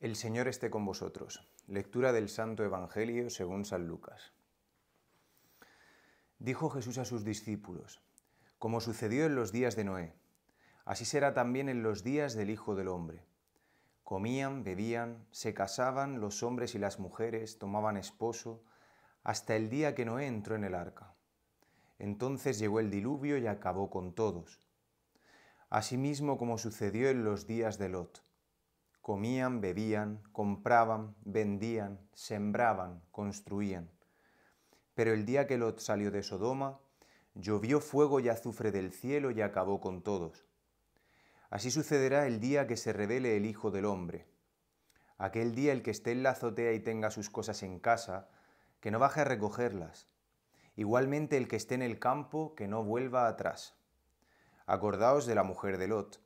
El Señor esté con vosotros. Lectura del Santo Evangelio según San Lucas. Dijo Jesús a sus discípulos, como sucedió en los días de Noé, así será también en los días del Hijo del Hombre. Comían, bebían, se casaban los hombres y las mujeres, tomaban esposo, hasta el día que Noé entró en el arca. Entonces llegó el diluvio y acabó con todos. Asimismo como sucedió en los días de Lot Comían, bebían, compraban, vendían, sembraban, construían. Pero el día que Lot salió de Sodoma, llovió fuego y azufre del cielo y acabó con todos. Así sucederá el día que se revele el Hijo del Hombre. Aquel día el que esté en la azotea y tenga sus cosas en casa, que no baje a recogerlas. Igualmente el que esté en el campo, que no vuelva atrás. Acordaos de la mujer de Lot.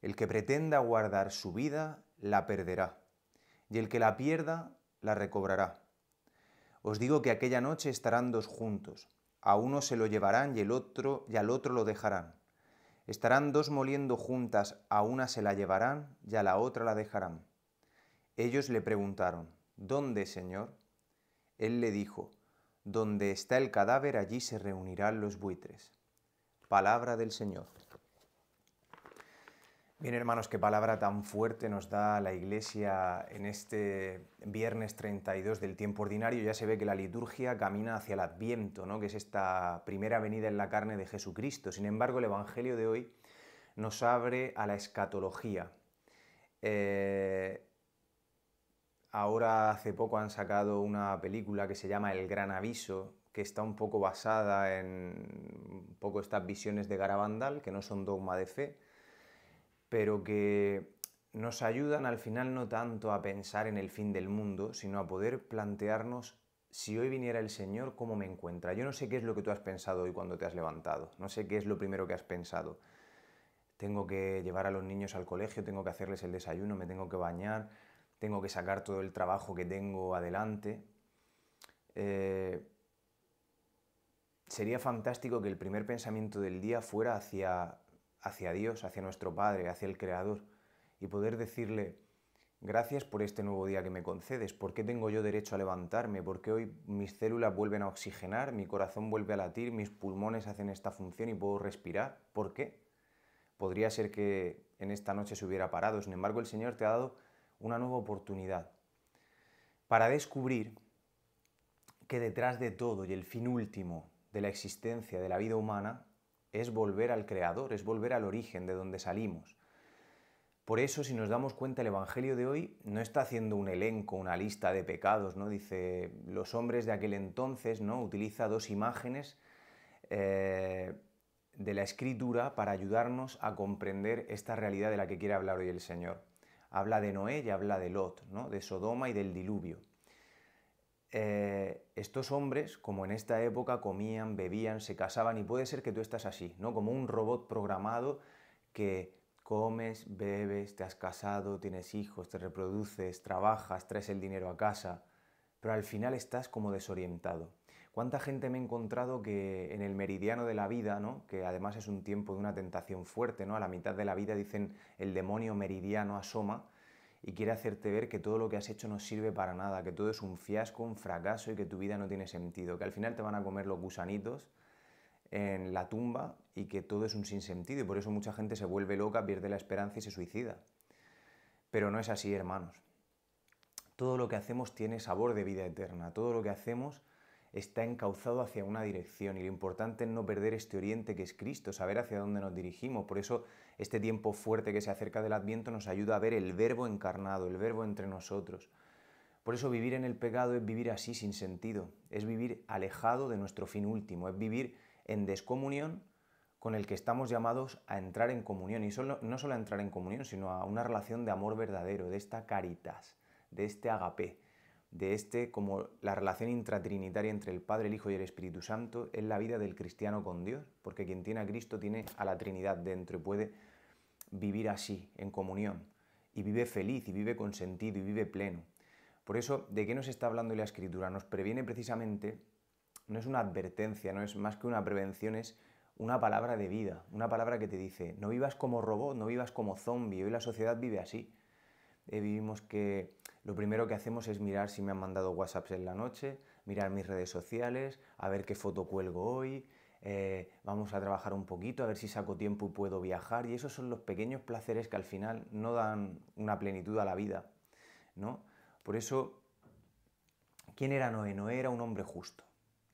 El que pretenda guardar su vida, la perderá, y el que la pierda, la recobrará. Os digo que aquella noche estarán dos juntos, a uno se lo llevarán y, el otro, y al otro lo dejarán. Estarán dos moliendo juntas, a una se la llevarán y a la otra la dejarán. Ellos le preguntaron, ¿Dónde, Señor? Él le dijo, Donde está el cadáver, allí se reunirán los buitres. Palabra del Señor. Bien, hermanos, qué palabra tan fuerte nos da la Iglesia en este viernes 32 del tiempo ordinario. Ya se ve que la liturgia camina hacia el Adviento, ¿no? que es esta primera venida en la carne de Jesucristo. Sin embargo, el Evangelio de hoy nos abre a la escatología. Eh, ahora hace poco han sacado una película que se llama El Gran Aviso, que está un poco basada en un poco estas visiones de Garabandal, que no son dogma de fe pero que nos ayudan al final no tanto a pensar en el fin del mundo, sino a poder plantearnos si hoy viniera el Señor, ¿cómo me encuentra? Yo no sé qué es lo que tú has pensado hoy cuando te has levantado, no sé qué es lo primero que has pensado. Tengo que llevar a los niños al colegio, tengo que hacerles el desayuno, me tengo que bañar, tengo que sacar todo el trabajo que tengo adelante. Eh, sería fantástico que el primer pensamiento del día fuera hacia hacia Dios, hacia nuestro Padre, hacia el Creador, y poder decirle, gracias por este nuevo día que me concedes, ¿por qué tengo yo derecho a levantarme? ¿Por qué hoy mis células vuelven a oxigenar, mi corazón vuelve a latir, mis pulmones hacen esta función y puedo respirar? ¿Por qué? Podría ser que en esta noche se hubiera parado, sin embargo el Señor te ha dado una nueva oportunidad para descubrir que detrás de todo y el fin último de la existencia de la vida humana es volver al Creador, es volver al origen de donde salimos. Por eso, si nos damos cuenta, el Evangelio de hoy no está haciendo un elenco, una lista de pecados, ¿no? Dice, los hombres de aquel entonces, ¿no? Utiliza dos imágenes eh, de la Escritura para ayudarnos a comprender esta realidad de la que quiere hablar hoy el Señor. Habla de Noé y habla de Lot, ¿no? De Sodoma y del diluvio. Eh, estos hombres, como en esta época, comían, bebían, se casaban, y puede ser que tú estás así, ¿no? Como un robot programado que comes, bebes, te has casado, tienes hijos, te reproduces, trabajas, traes el dinero a casa, pero al final estás como desorientado. ¿Cuánta gente me he encontrado que en el meridiano de la vida, ¿no? que además es un tiempo de una tentación fuerte, ¿no? a la mitad de la vida dicen el demonio meridiano asoma, y quiere hacerte ver que todo lo que has hecho no sirve para nada, que todo es un fiasco, un fracaso y que tu vida no tiene sentido, que al final te van a comer los gusanitos en la tumba y que todo es un sinsentido y por eso mucha gente se vuelve loca, pierde la esperanza y se suicida. Pero no es así, hermanos. Todo lo que hacemos tiene sabor de vida eterna, todo lo que hacemos está encauzado hacia una dirección y lo importante es no perder este oriente que es Cristo, saber hacia dónde nos dirigimos. Por eso este tiempo fuerte que se acerca del Adviento nos ayuda a ver el verbo encarnado, el verbo entre nosotros. Por eso vivir en el pecado es vivir así sin sentido, es vivir alejado de nuestro fin último, es vivir en descomunión con el que estamos llamados a entrar en comunión, y solo, no solo a entrar en comunión, sino a una relación de amor verdadero, de esta caritas, de este agape, de este como la relación intratrinitaria entre el Padre, el Hijo y el Espíritu Santo es la vida del cristiano con Dios, porque quien tiene a Cristo tiene a la Trinidad dentro y puede vivir así, en comunión, y vive feliz, y vive con sentido, y vive pleno. Por eso, ¿de qué nos está hablando la Escritura? Nos previene precisamente, no es una advertencia, no es más que una prevención, es una palabra de vida, una palabra que te dice, no vivas como robot, no vivas como zombie, hoy la sociedad vive así. Eh, vivimos que lo primero que hacemos es mirar si me han mandado WhatsApps en la noche, mirar mis redes sociales, a ver qué foto cuelgo hoy, eh, vamos a trabajar un poquito, a ver si saco tiempo y puedo viajar. Y esos son los pequeños placeres que al final no dan una plenitud a la vida. ¿no? Por eso, ¿quién era Noé? Noé era un hombre justo.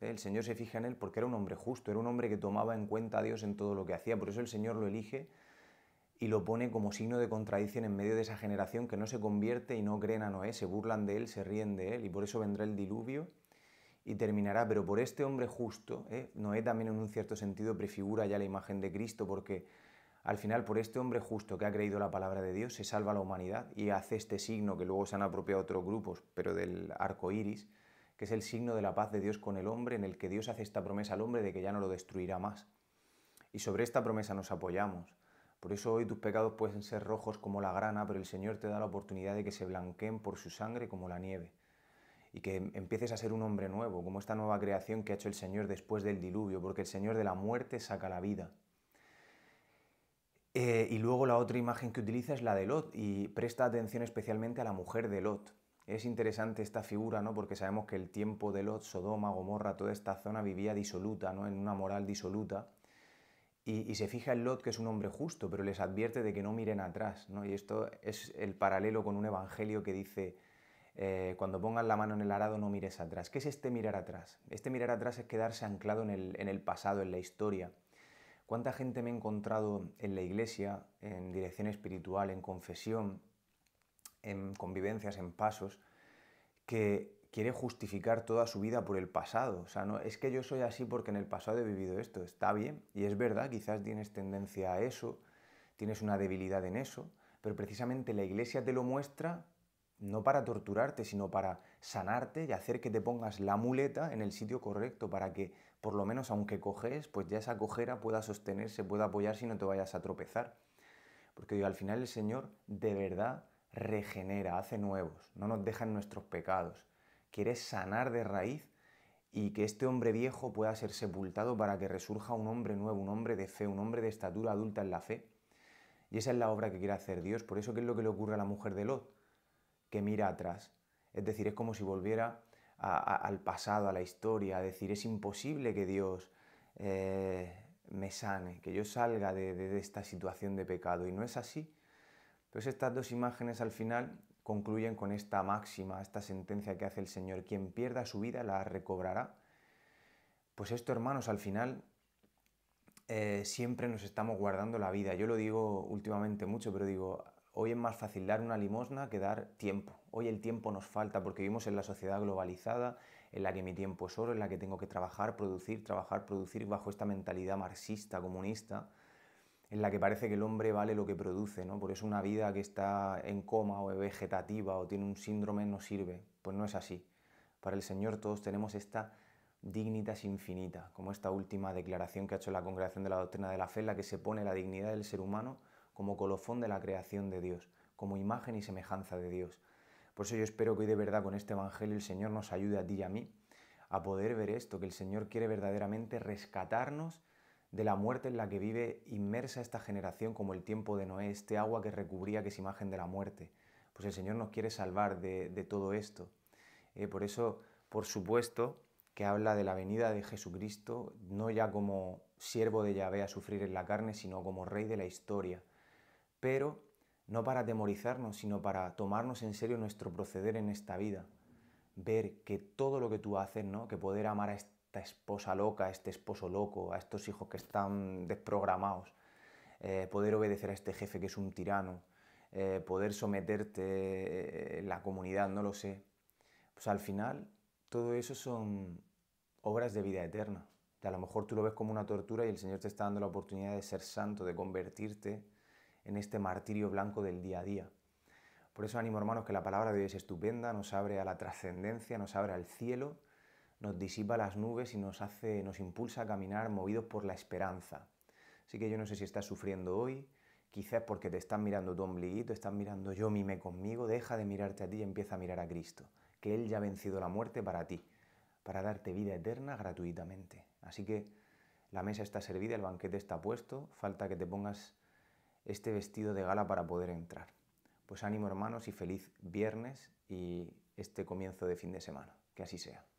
¿eh? El Señor se fija en él porque era un hombre justo, era un hombre que tomaba en cuenta a Dios en todo lo que hacía. Por eso el Señor lo elige y lo pone como signo de contradicción en medio de esa generación que no se convierte y no creen a Noé, se burlan de él, se ríen de él, y por eso vendrá el diluvio y terminará. Pero por este hombre justo, ¿eh? Noé también en un cierto sentido prefigura ya la imagen de Cristo, porque al final por este hombre justo que ha creído la palabra de Dios se salva la humanidad y hace este signo que luego se han apropiado otros grupos, pero del arco iris, que es el signo de la paz de Dios con el hombre, en el que Dios hace esta promesa al hombre de que ya no lo destruirá más. Y sobre esta promesa nos apoyamos. Por eso hoy tus pecados pueden ser rojos como la grana, pero el Señor te da la oportunidad de que se blanqueen por su sangre como la nieve y que em-, empieces a ser un hombre nuevo, como esta nueva creación que ha hecho el Señor después del diluvio, porque el Señor de la muerte saca la vida. Eh, y luego la otra imagen que utiliza es la de Lot, y presta atención especialmente a la mujer de Lot. Es interesante esta figura, ¿no? Porque sabemos que el tiempo de Lot, Sodoma, Gomorra, toda esta zona vivía disoluta, ¿no? En una moral disoluta y, se fija en Lot, que es un hombre justo, pero les advierte de que no miren atrás. ¿no? Y esto es el paralelo con un evangelio que dice, eh, cuando pongas la mano en el arado no mires atrás. ¿Qué es este mirar atrás? Este mirar atrás es quedarse anclado en el, en el pasado, en la historia. ¿Cuánta gente me he encontrado en la iglesia, en dirección espiritual, en confesión, en convivencias, en pasos, que quiere justificar toda su vida por el pasado. O sea, no, es que yo soy así porque en el pasado he vivido esto. Está bien, y es verdad, quizás tienes tendencia a eso, tienes una debilidad en eso, pero precisamente la iglesia te lo muestra no para torturarte, sino para sanarte y hacer que te pongas la muleta en el sitio correcto para que, por lo menos aunque coges, pues ya esa cojera pueda sostenerse, pueda apoyarse y no te vayas a tropezar. Porque al final el Señor de verdad regenera, hace nuevos, no nos deja en nuestros pecados. Quiere sanar de raíz y que este hombre viejo pueda ser sepultado para que resurja un hombre nuevo, un hombre de fe, un hombre de estatura adulta en la fe. Y esa es la obra que quiere hacer Dios. Por eso, ¿qué es lo que le ocurre a la mujer de Lot? Que mira atrás. Es decir, es como si volviera al pasado, a la historia, a decir, es imposible que Dios eh, me sane, que yo salga de, esta situación de pecado. Y no es así. Entonces estas dos imágenes al final concluyen con esta máxima, esta sentencia que hace el Señor, quien pierda su vida la recobrará. Pues esto, hermanos, al final eh, siempre nos estamos guardando la vida. Yo lo digo últimamente mucho, pero digo, hoy es más fácil dar una limosna que dar tiempo. Hoy el tiempo nos falta porque vivimos en la sociedad globalizada, en la que mi tiempo es oro, en la que tengo que trabajar, producir, trabajar, producir bajo esta mentalidad marxista, comunista, en la que parece que el hombre vale lo que produce, ¿no? Por eso una vida que está en coma o vegetativa o tiene un síndrome no sirve. Pues no es así. Para el Señor todos tenemos esta dignitas infinita, como esta última declaración que ha hecho la Congregación de la Doctrina de la Fe, la que se pone la dignidad del ser humano como colofón de la creación de Dios, como imagen y semejanza de Dios. Por eso yo espero que hoy de verdad con este Evangelio el Señor nos ayude a ti y a mí a poder ver esto, que el Señor quiere verdaderamente rescatarnos de la muerte en la que vive inmersa esta generación como el tiempo de Noé, este agua que recubría que es imagen de la muerte. Pues el Señor nos quiere salvar de, todo esto. Eh, por eso, por supuesto, que habla de la venida de Jesucristo, no ya como siervo de Yahvé a sufrir en la carne, sino como rey de la historia. Pero no para atemorizarnos, sino para tomarnos en serio nuestro proceder en esta vida. Ver que todo lo que tú haces, ¿no? que poder amar a este esta esposa loca, este esposo loco, a estos hijos que están desprogramados, eh, poder obedecer a este jefe que es un tirano, eh, poder someterte eh, la comunidad, no lo sé. Pues al final todo eso son obras de vida eterna. Y a lo mejor tú lo ves como una tortura y el Señor te está dando la oportunidad de ser santo, de convertirte en este martirio blanco del día a día. Por eso animo hermanos que la palabra de Dios es estupenda, nos abre a la trascendencia, nos abre al cielo nos disipa las nubes y nos hace, nos impulsa a caminar movidos por la esperanza. Así que yo no sé si estás sufriendo hoy, quizás porque te están mirando tu ombliguito, estás mirando yo, mime conmigo, deja de mirarte a ti y empieza a mirar a Cristo, que Él ya ha vencido la muerte para ti, para darte vida eterna gratuitamente. Así que la mesa está servida, el banquete está puesto, falta que te pongas este vestido de gala para poder entrar. Pues ánimo hermanos y feliz viernes y este comienzo de fin de semana. Que así sea.